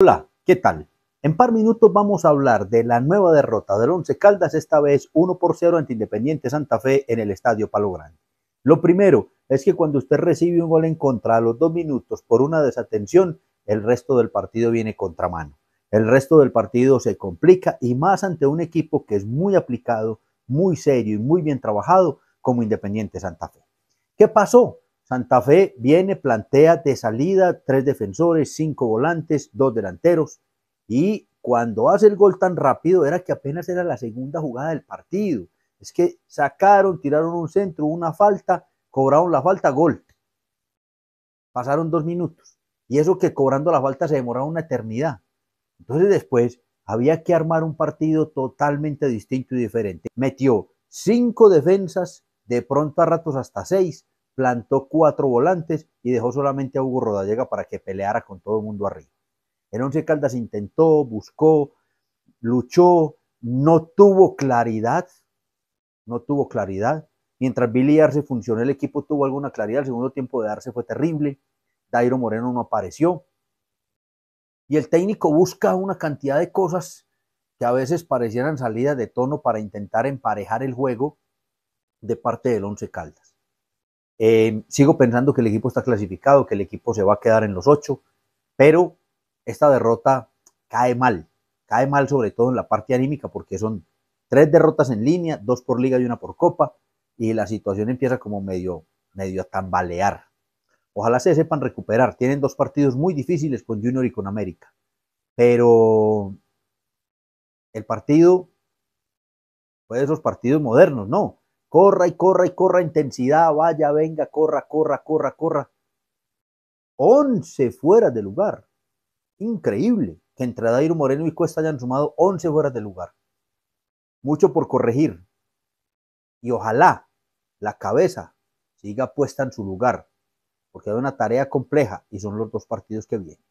Hola, ¿qué tal? En par minutos vamos a hablar de la nueva derrota del Once Caldas, esta vez 1 por 0 ante Independiente Santa Fe en el Estadio Palo Grande. Lo primero es que cuando usted recibe un gol en contra a los dos minutos por una desatención, el resto del partido viene contramano. El resto del partido se complica y más ante un equipo que es muy aplicado, muy serio y muy bien trabajado como Independiente Santa Fe. ¿Qué pasó? Santa Fe viene, plantea de salida tres defensores, cinco volantes, dos delanteros. Y cuando hace el gol tan rápido era que apenas era la segunda jugada del partido. Es que sacaron, tiraron un centro, una falta, cobraron la falta, gol. Pasaron dos minutos. Y eso que cobrando la falta se demoraba una eternidad. Entonces después había que armar un partido totalmente distinto y diferente. Metió cinco defensas, de pronto a ratos hasta seis, plantó cuatro volantes y dejó solamente a Hugo Rodallega para que peleara con todo el mundo arriba. El Once Caldas intentó, buscó, luchó, no tuvo claridad, no tuvo claridad. Mientras Billy Arce funcionó, el equipo tuvo alguna claridad. El segundo tiempo de Arce fue terrible. Dairo Moreno no apareció. Y el técnico busca una cantidad de cosas que a veces parecieran salidas de tono para intentar emparejar el juego de parte del Once Caldas. Eh, sigo pensando que el equipo está clasificado, que el equipo se va a quedar en los ocho, pero esta derrota cae mal, cae mal sobre todo en la parte anímica porque son tres derrotas en línea, dos por liga y una por copa, y la situación empieza como medio, medio a tambalear. Ojalá se sepan recuperar. Tienen dos partidos muy difíciles con Junior y con América, pero el partido fue de esos partidos modernos, ¿no? Corra y corra y corra, intensidad, vaya, venga, corra, corra, corra, corra. 11 fuera de lugar. Increíble que entre Dairo Moreno y Cuesta hayan sumado 11 fuera de lugar. Mucho por corregir. Y ojalá la cabeza siga puesta en su lugar, porque es una tarea compleja y son los dos partidos que vienen.